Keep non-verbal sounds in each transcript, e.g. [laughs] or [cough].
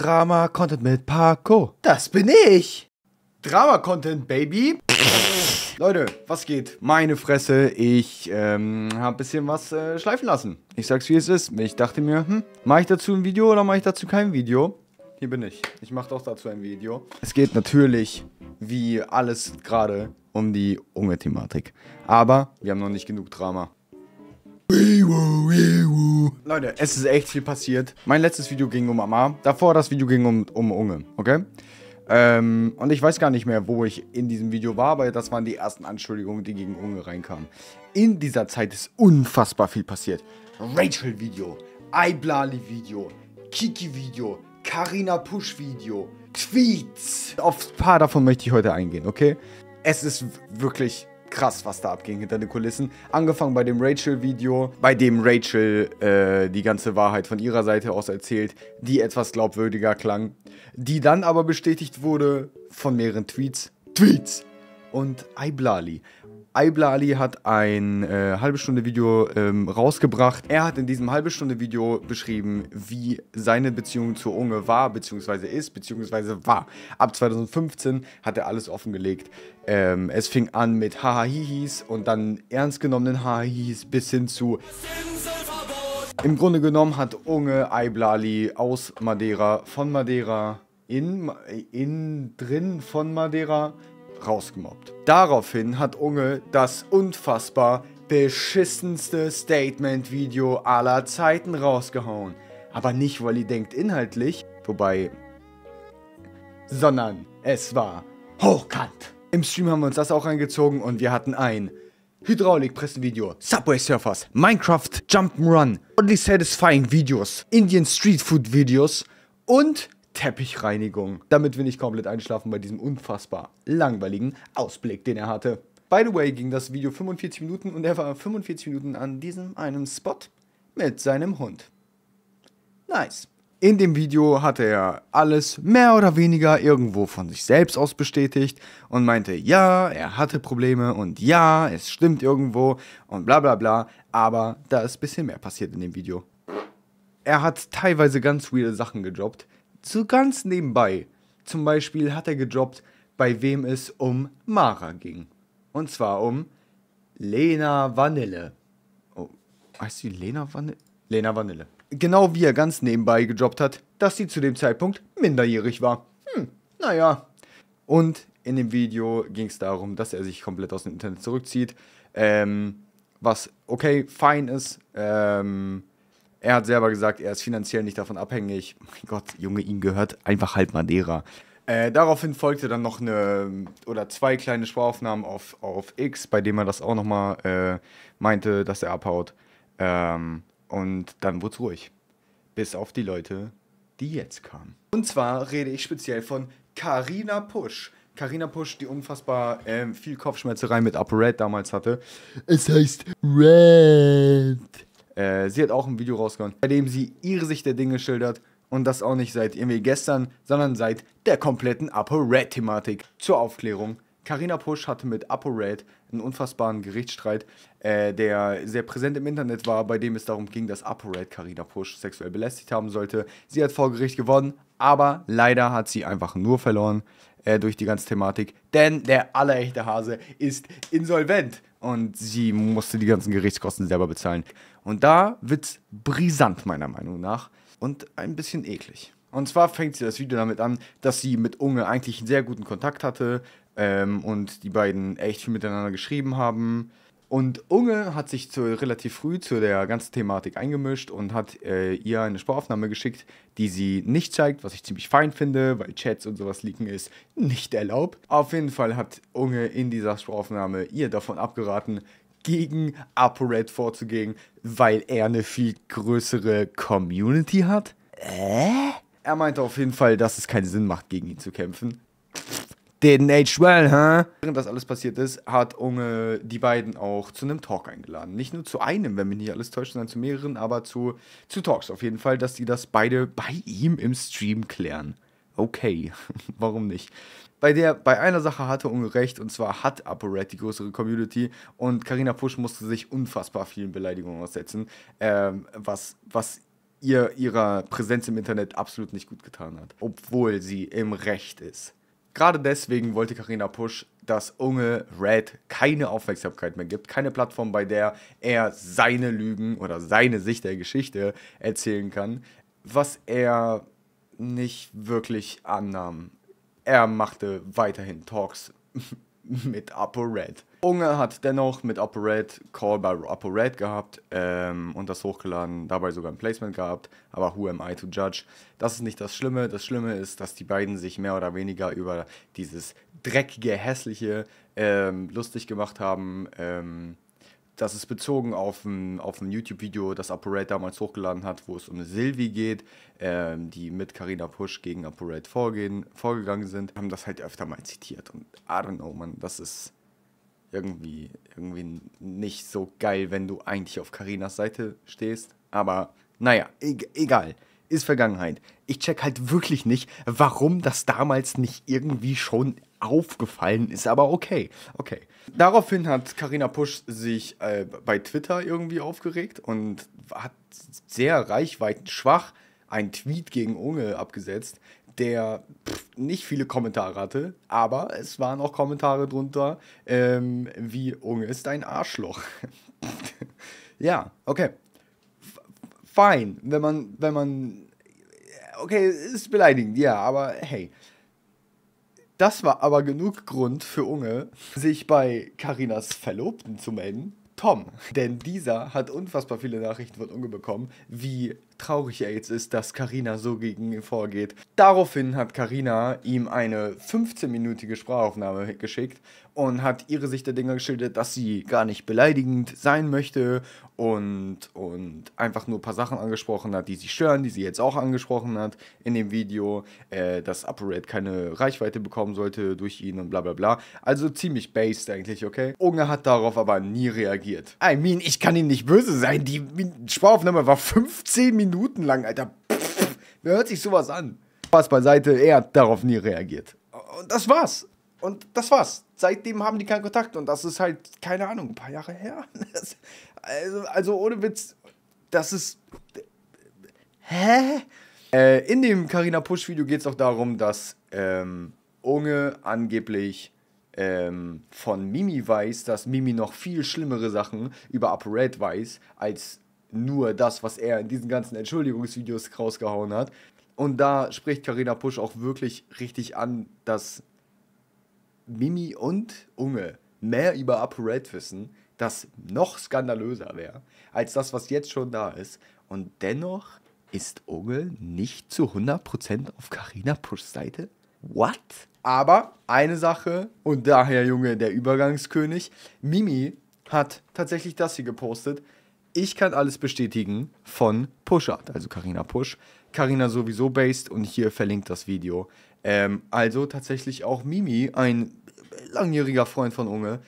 Drama Content mit Paco. Das bin ich. Drama Content, Baby. Leute, was geht? Meine Fresse, ich ähm, habe ein bisschen was äh, schleifen lassen. Ich sag's wie es ist. Ich dachte mir, hm, mache ich dazu ein Video oder mache ich dazu kein Video? Hier bin ich. Ich mache doch dazu ein Video. Es geht natürlich, wie alles gerade, um die Unge-Thematik. Aber wir haben noch nicht genug Drama. Leute, es ist echt viel passiert. Mein letztes Video ging um Mama. Davor das Video ging um, um Unge, okay? Ähm, und ich weiß gar nicht mehr, wo ich in diesem Video war, aber das waren die ersten Anschuldigungen, die gegen Unge reinkamen. In dieser Zeit ist unfassbar viel passiert. Rachel-Video, Iblali-Video, Kiki-Video, Karina Push-Video, Tweets. Auf ein paar davon möchte ich heute eingehen, okay? Es ist wirklich krass, was da abging hinter den Kulissen. Angefangen bei dem Rachel-Video, bei dem Rachel äh, die ganze Wahrheit von ihrer Seite aus erzählt, die etwas glaubwürdiger klang, die dann aber bestätigt wurde von mehreren Tweets. Tweets! Und Iblali. Iblali hat ein äh, halbe Stunde Video ähm, rausgebracht. Er hat in diesem halbe Stunde Video beschrieben, wie seine Beziehung zu Unge war, beziehungsweise ist, beziehungsweise war. Ab 2015 hat er alles offengelegt. Ähm, es fing an mit Hahahihis und dann ernst genommenen Hahahihis bis hin zu... Im Grunde genommen hat Unge Iblali aus Madeira, von Madeira, in, in drin von Madeira rausgemobbt. Daraufhin hat Unge das unfassbar beschissenste Statement-Video aller Zeiten rausgehauen. Aber nicht, weil ihr denkt inhaltlich, wobei, sondern es war hochkant. Im Stream haben wir uns das auch angezogen und wir hatten ein Hydraulikpressen-Video, Subway Surfers, Minecraft Jump'n'Run, Oddly Satisfying Videos, Indian Street Food Videos und Teppichreinigung, damit wir nicht komplett einschlafen bei diesem unfassbar langweiligen Ausblick, den er hatte. By the way ging das Video 45 Minuten und er war 45 Minuten an diesem einen Spot mit seinem Hund. Nice. In dem Video hatte er alles mehr oder weniger irgendwo von sich selbst aus bestätigt und meinte, ja, er hatte Probleme und ja, es stimmt irgendwo und bla bla bla, aber da ist ein bisschen mehr passiert in dem Video. Er hat teilweise ganz weirde Sachen gejobbt zu ganz nebenbei. Zum Beispiel hat er gedroppt, bei wem es um Mara ging. Und zwar um Lena Vanille. Oh, heißt sie Lena Vanille? Lena Vanille. Genau wie er ganz nebenbei gedroppt hat, dass sie zu dem Zeitpunkt minderjährig war. Hm, naja. Und in dem Video ging es darum, dass er sich komplett aus dem Internet zurückzieht. Ähm, was okay, fein ist. Ähm, er hat selber gesagt, er ist finanziell nicht davon abhängig. Mein Gott, Junge, ihm gehört einfach halt Madeira. Äh, daraufhin folgte dann noch eine oder zwei kleine Sprachaufnahmen auf, auf X, bei dem er das auch nochmal äh, meinte, dass er abhaut. Ähm, und dann wurde es ruhig. Bis auf die Leute, die jetzt kamen. Und zwar rede ich speziell von Karina Push. Karina Push, die unfassbar ähm, viel Kopfschmerzerei mit Upper Red damals hatte. Es heißt Red. Äh, sie hat auch ein Video rausgehauen, bei dem sie ihre Sicht der Dinge schildert und das auch nicht seit irgendwie gestern, sondern seit der kompletten ApoRed-Thematik. Zur Aufklärung. Karina Pusch hatte mit ApoRed einen unfassbaren Gerichtsstreit, äh, der sehr präsent im Internet war, bei dem es darum ging, dass ApoRed Karina Pusch sexuell belästigt haben sollte. Sie hat vor Gericht gewonnen, aber leider hat sie einfach nur verloren äh, durch die ganze Thematik, denn der allerechte Hase ist insolvent und sie musste die ganzen Gerichtskosten selber bezahlen. Und da wird es brisant, meiner Meinung nach, und ein bisschen eklig. Und zwar fängt sie das Video damit an, dass sie mit Unge eigentlich einen sehr guten Kontakt hatte ähm, und die beiden echt viel miteinander geschrieben haben. Und Unge hat sich zu, relativ früh zu der ganzen Thematik eingemischt und hat äh, ihr eine Sprachaufnahme geschickt, die sie nicht zeigt, was ich ziemlich fein finde, weil Chats und sowas leaken ist nicht erlaubt. Auf jeden Fall hat Unge in dieser Sprachaufnahme ihr davon abgeraten, gegen ApoRed vorzugehen, weil er eine viel größere Community hat. Äh? Er meinte auf jeden Fall, dass es keinen Sinn macht, gegen ihn zu kämpfen. Didn't age well, huh? Während das alles passiert ist, hat Unge die beiden auch zu einem Talk eingeladen. Nicht nur zu einem, wenn mich nicht alles täuscht, sondern zu mehreren, aber zu, zu Talks auf jeden Fall, dass die das beide bei ihm im Stream klären. Okay, [laughs] warum nicht? Bei der, bei einer Sache hatte Unge recht, und zwar hat ApoRed die größere Community und Karina Pusch musste sich unfassbar vielen Beleidigungen aussetzen, ähm, was, was ihr ihrer Präsenz im Internet absolut nicht gut getan hat, obwohl sie im Recht ist. Gerade deswegen wollte Karina Push, dass Unge Red keine Aufmerksamkeit mehr gibt, keine Plattform, bei der er seine Lügen oder seine Sicht der Geschichte erzählen kann, was er nicht wirklich annahm. Er machte weiterhin Talks [laughs] mit Apo Red. Unge hat dennoch mit Operate Call by Operate gehabt ähm, und das hochgeladen, dabei sogar ein Placement gehabt, aber who am I to judge? Das ist nicht das Schlimme. Das Schlimme ist, dass die beiden sich mehr oder weniger über dieses dreckige, hässliche ähm, lustig gemacht haben. Ähm, das ist bezogen auf ein, auf ein YouTube-Video, das Apparate damals hochgeladen hat, wo es um Sylvie geht, ähm, die mit Karina Push gegen Apparate vorgehen, vorgegangen sind, haben das halt öfter mal zitiert. Und I don't know, man, das ist irgendwie, irgendwie nicht so geil, wenn du eigentlich auf Karinas Seite stehst. Aber naja, e egal. Ist Vergangenheit. Ich check halt wirklich nicht, warum das damals nicht irgendwie schon aufgefallen ist, aber okay. Okay. Daraufhin hat Karina Pusch sich äh, bei Twitter irgendwie aufgeregt und hat sehr reichweitenschwach einen Tweet gegen Unge abgesetzt, der pff, nicht viele Kommentare hatte, aber es waren auch Kommentare drunter, ähm, wie Unge ist ein Arschloch. [laughs] ja, okay. F fine, wenn man, wenn man, okay, ist beleidigend, ja, aber hey. Das war aber genug Grund für Unge, sich bei Karinas Verlobten zu melden, Tom. Denn dieser hat unfassbar viele Nachrichten von Unge bekommen, wie traurig er jetzt ist, dass Karina so gegen ihn vorgeht. Daraufhin hat Karina ihm eine 15-minütige Sprachaufnahme geschickt und hat ihre Sicht der Dinge geschildert, dass sie gar nicht beleidigend sein möchte und, und einfach nur ein paar Sachen angesprochen hat, die sie stören, die sie jetzt auch angesprochen hat in dem Video, äh, dass ApoRed keine Reichweite bekommen sollte durch ihn und bla bla bla. Also ziemlich based eigentlich, okay? Unge hat darauf aber nie reagiert. I mean, ich kann ihm nicht böse sein, die Sprachaufnahme war 15 Minuten Minuten lang, Alter. wer hört sich sowas an? Spaß beiseite, er hat darauf nie reagiert. Und das war's. Und das war's. Seitdem haben die keinen Kontakt und das ist halt, keine Ahnung, ein paar Jahre her. [laughs] Das, also, also ohne Witz, das ist. Hä? Äh, in dem Carina Push-Video geht es auch darum, dass ähm, Unge angeblich ähm, von Mimi weiß, dass Mimi noch viel schlimmere Sachen über Red weiß, als nur das, was er in diesen ganzen Entschuldigungsvideos rausgehauen hat. Und da spricht Karina Pusch auch wirklich richtig an, dass Mimi und Unge mehr über ApoRed wissen, das noch skandalöser wäre, als das, was jetzt schon da ist. Und dennoch ist Unge nicht zu 100% auf Karina Pushs Seite? What? Aber eine Sache, und daher, Junge, der Übergangskönig, Mimi hat tatsächlich das hier gepostet ich kann alles bestätigen von Pushart, also Carina Push. Carina sowieso based und hier verlinkt das Video. Ähm, also tatsächlich auch Mimi, ein langjähriger Freund von Unge,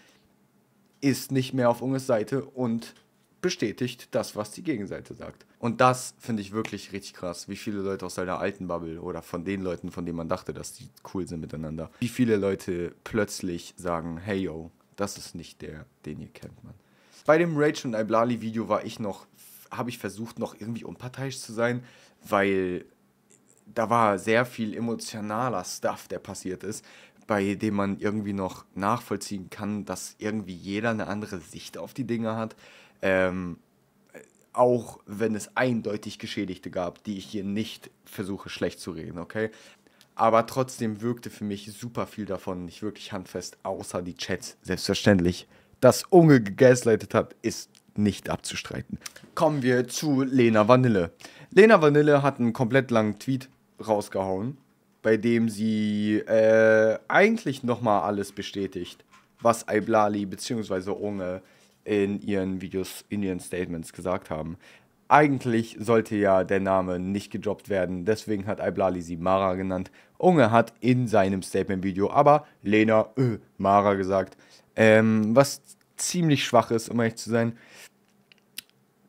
ist nicht mehr auf Unges Seite und bestätigt das, was die Gegenseite sagt. Und das finde ich wirklich richtig krass, wie viele Leute aus seiner alten Bubble oder von den Leuten, von denen man dachte, dass die cool sind miteinander, wie viele Leute plötzlich sagen, hey yo, das ist nicht der, den ihr kennt, man. Bei dem Rage und Iblali-Video war ich noch, habe ich versucht, noch irgendwie unparteiisch zu sein, weil da war sehr viel emotionaler Stuff, der passiert ist, bei dem man irgendwie noch nachvollziehen kann, dass irgendwie jeder eine andere Sicht auf die Dinge hat. Ähm, auch wenn es eindeutig Geschädigte gab, die ich hier nicht versuche schlecht zu reden, okay? Aber trotzdem wirkte für mich super viel davon nicht wirklich handfest, außer die Chats, selbstverständlich dass Unge gegaslightet hat, ist nicht abzustreiten. Kommen wir zu Lena Vanille. Lena Vanille hat einen komplett langen Tweet rausgehauen, bei dem sie äh, eigentlich nochmal alles bestätigt, was Iblali bzw. Unge in ihren Videos, in ihren Statements gesagt haben. Eigentlich sollte ja der Name nicht gedroppt werden, deswegen hat Iblali sie Mara genannt. Unge hat in seinem Statement-Video aber Lena, äh, Mara gesagt. Ähm, was ziemlich schwach ist, um ehrlich zu sein.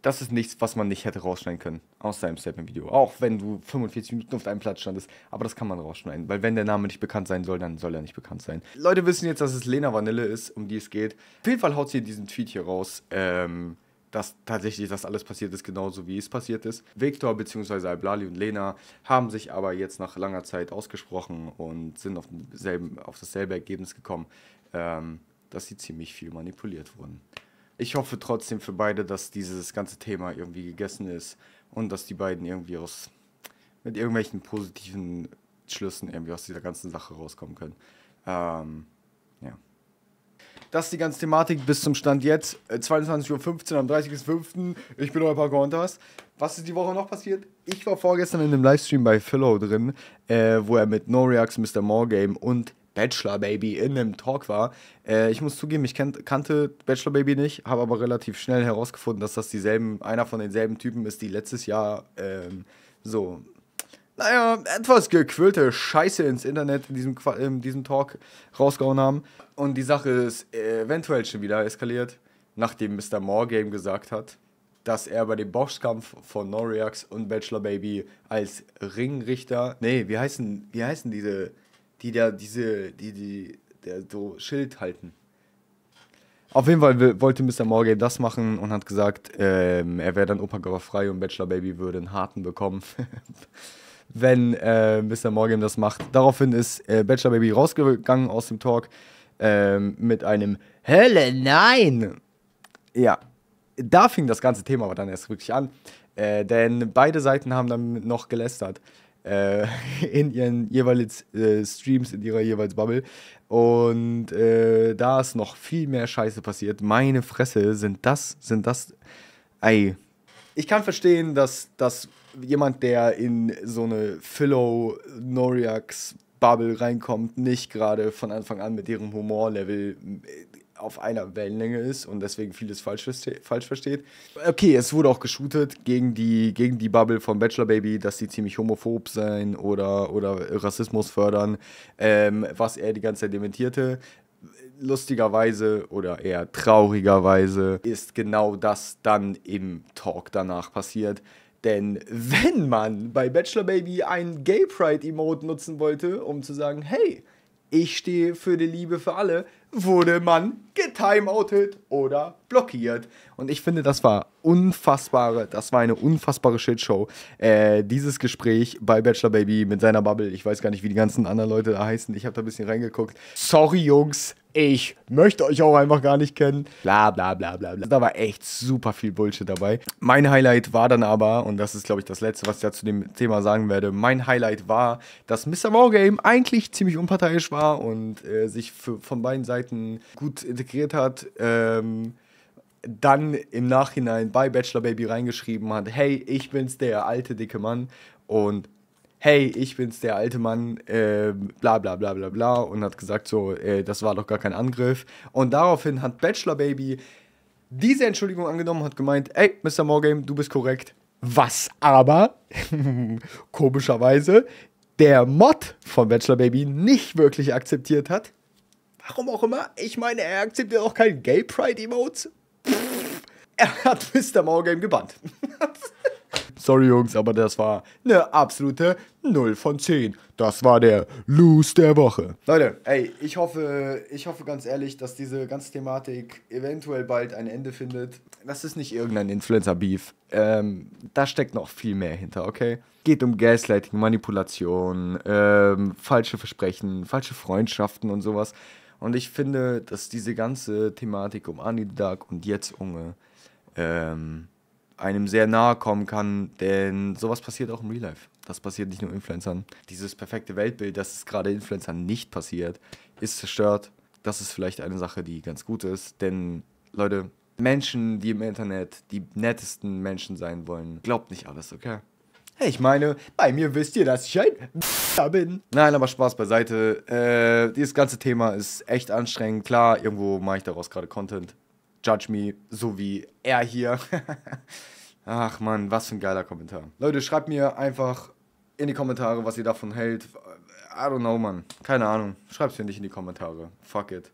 Das ist nichts, was man nicht hätte rausschneiden können aus seinem Statement-Video. Auch wenn du 45 Minuten auf einem Platz standest. Aber das kann man rausschneiden, weil wenn der Name nicht bekannt sein soll, dann soll er nicht bekannt sein. Leute wissen jetzt, dass es Lena Vanille ist, um die es geht. Auf jeden Fall haut sie diesen Tweet hier raus. Ähm, dass tatsächlich das alles passiert ist, genauso wie es passiert ist. Victor bzw. Alblali und Lena haben sich aber jetzt nach langer Zeit ausgesprochen und sind auf, auf dasselbe Ergebnis gekommen. Ähm, dass sie ziemlich viel manipuliert wurden. Ich hoffe trotzdem für beide, dass dieses ganze Thema irgendwie gegessen ist und dass die beiden irgendwie aus mit irgendwelchen positiven Schlüssen irgendwie aus dieser ganzen Sache rauskommen können. Ähm, ja. Das ist die ganze Thematik bis zum Stand jetzt. 22.15 äh, Uhr am 30.05. Ich bin euer Pagontas. Was ist die Woche noch passiert? Ich war vorgestern in einem Livestream bei Philo drin, äh, wo er mit No Reacts, Mr. More Game und Bachelor Baby in einem Talk war. Äh, ich muss zugeben, ich kannte Bachelor Baby nicht, habe aber relativ schnell herausgefunden, dass das dieselben, einer von denselben Typen ist, die letztes Jahr ähm, so, naja, etwas gequillte Scheiße ins Internet in diesem, in diesem Talk rausgehauen haben. Und die Sache ist eventuell schon wieder eskaliert, nachdem Mr. More Game gesagt hat, dass er bei dem Boxkampf von Noriax und Bachelor Baby als Ringrichter, nee, wie heißen, wie heißen diese die da diese, die, die, der so Schild halten. Auf jeden Fall wollte Mr. Morgan das machen und hat gesagt, ähm, er wäre dann Opa-Körper-frei und Bachelor Baby würde einen harten bekommen, [laughs] wenn äh, Mr. Morgan das macht. Daraufhin ist äh, Bachelor Baby rausgegangen aus dem Talk ähm, mit einem Hölle nein! Ja, da fing das ganze Thema aber dann erst wirklich an, äh, denn beide Seiten haben dann noch gelästert äh, [laughs] in ihren jeweils äh, Streams, in ihrer jeweils Bubble. Und äh, da ist noch viel mehr Scheiße passiert. Meine Fresse, sind das, sind das. Ey. Ich kann verstehen, dass, dass jemand, der in so eine Philo Noriax Bubble reinkommt, nicht gerade von Anfang an mit ihrem Humorlevel äh, auf einer Wellenlänge ist und deswegen vieles falsch, falsch versteht. Okay, es wurde auch geshootet gegen die, gegen die Bubble von Bachelor Baby, dass sie ziemlich homophob sein oder, oder Rassismus fördern, ähm, was er die ganze Zeit dementierte lustigerweise oder eher traurigerweise ist genau das dann im Talk danach passiert. Denn wenn man bei Bachelor Baby ein Gay Pride Emote nutzen wollte, um zu sagen, hey, ich stehe für die Liebe für alle, wurde man getimeoutet oder blockiert. Und ich finde, das war unfassbare, das war eine unfassbare Shitshow. Äh, dieses Gespräch bei Bachelor Baby mit seiner Bubble, ich weiß gar nicht, wie die ganzen anderen Leute da heißen, ich habe da ein bisschen reingeguckt. Sorry, Jungs, ich möchte euch auch einfach gar nicht kennen. Bla bla bla bla bla. Da war echt super viel Bullshit dabei. Mein Highlight war dann aber, und das ist glaube ich das Letzte, was ich da zu dem Thema sagen werde, mein Highlight war, dass Mr. Wargame eigentlich ziemlich unparteiisch war und äh, sich für, von beiden Seiten gut integriert hat. Ähm, dann im Nachhinein bei Bachelor Baby reingeschrieben hat, hey, ich bin's, der alte dicke Mann. Und hey, ich bin's, der alte Mann, äh, bla bla bla bla bla und hat gesagt so, äh, das war doch gar kein Angriff. Und daraufhin hat Bachelor Baby diese Entschuldigung angenommen, hat gemeint, ey, Mr. Morgame, du bist korrekt. Was aber, [laughs] komischerweise, der Mod von Bachelor Baby nicht wirklich akzeptiert hat. Warum auch immer. Ich meine, er akzeptiert auch kein Gay Pride Emotes. er hat Mr. Morgame gebannt. [laughs] Sorry Jungs, aber das war eine absolute 0 von 10. Das war der Lose der Woche. Leute, ey, ich hoffe, ich hoffe ganz ehrlich, dass diese ganze Thematik eventuell bald ein Ende findet. Das ist nicht irgendein Influencer-Beef. Ähm, da steckt noch viel mehr hinter, okay? Geht um Gaslighting, Manipulation, ähm, falsche Versprechen, falsche Freundschaften und sowas. Und ich finde, dass diese ganze Thematik um Anidak und jetzt Unge ähm, einem sehr nahe kommen kann, denn sowas passiert auch im Real Life. Das passiert nicht nur Influencern. Dieses perfekte Weltbild, das es gerade Influencern nicht passiert, ist zerstört. Das ist vielleicht eine Sache, die ganz gut ist, denn Leute, Menschen, die im Internet die nettesten Menschen sein wollen, glaubt nicht alles, okay? Hey, ich meine, bei mir wisst ihr, dass ich ein da bin. Nein, aber Spaß beiseite. Äh, dieses ganze Thema ist echt anstrengend. Klar, irgendwo mache ich daraus gerade Content. Judge Me, so wie er hier. [laughs] Ach man, was für ein geiler Kommentar. Leute, schreibt mir einfach in die Kommentare, was ihr davon hält. I don't know, man. Keine Ahnung. Schreibt es mir nicht in die Kommentare. Fuck it.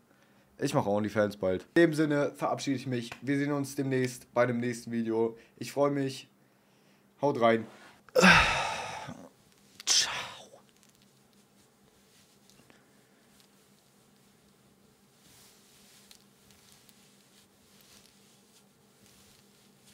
Ich mache OnlyFans bald. In dem Sinne verabschiede ich mich. Wir sehen uns demnächst bei dem nächsten Video. Ich freue mich. Haut rein. [sighs]